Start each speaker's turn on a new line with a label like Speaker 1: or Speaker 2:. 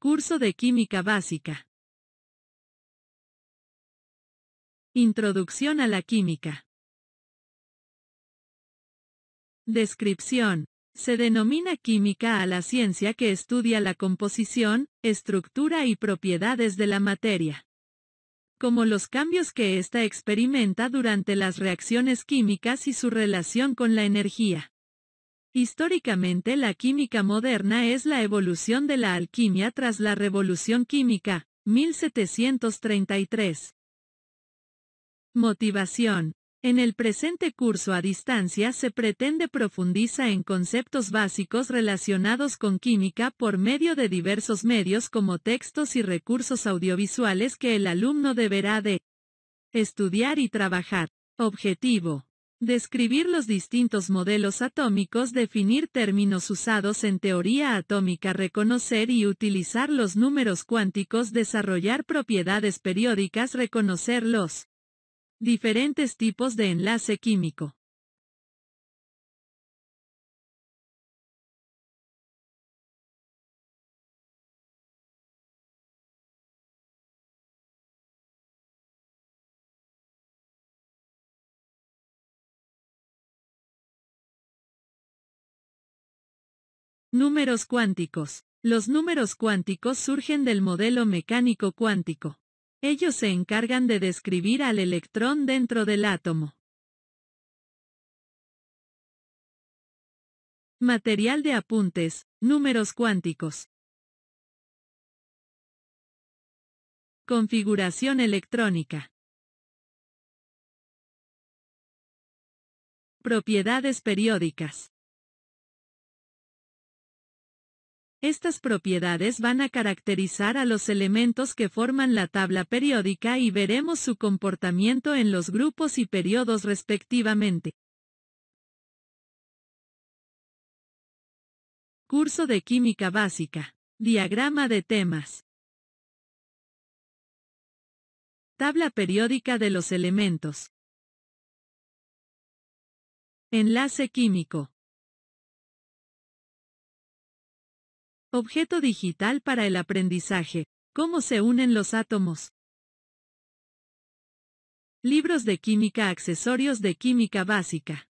Speaker 1: Curso de Química Básica. Introducción a la química.
Speaker 2: Descripción. Se denomina química a la ciencia que estudia la composición, estructura y propiedades de la materia como los cambios que ésta experimenta durante las reacciones químicas y su relación con la energía. Históricamente la química moderna es la evolución de la alquimia tras la revolución química, 1733. Motivación. En el presente curso a distancia se pretende profundizar en conceptos básicos relacionados con química por medio de diversos medios como textos y recursos audiovisuales que el alumno deberá de estudiar y trabajar. Objetivo. Describir los distintos modelos atómicos, definir términos usados en teoría atómica, reconocer y utilizar los números cuánticos, desarrollar propiedades periódicas, reconocer los diferentes tipos
Speaker 1: de enlace químico.
Speaker 2: Números cuánticos. Los números cuánticos surgen del modelo mecánico cuántico. Ellos se encargan de describir al electrón dentro del átomo.
Speaker 1: Material de apuntes, números cuánticos. Configuración electrónica. Propiedades periódicas.
Speaker 2: Estas propiedades van a caracterizar a los elementos que forman la tabla periódica y veremos su comportamiento en los grupos y periodos respectivamente.
Speaker 1: Curso de Química Básica. Diagrama de temas. Tabla periódica de los elementos. Enlace químico. Objeto digital para el aprendizaje. ¿Cómo se unen los átomos? Libros de química, accesorios de química básica.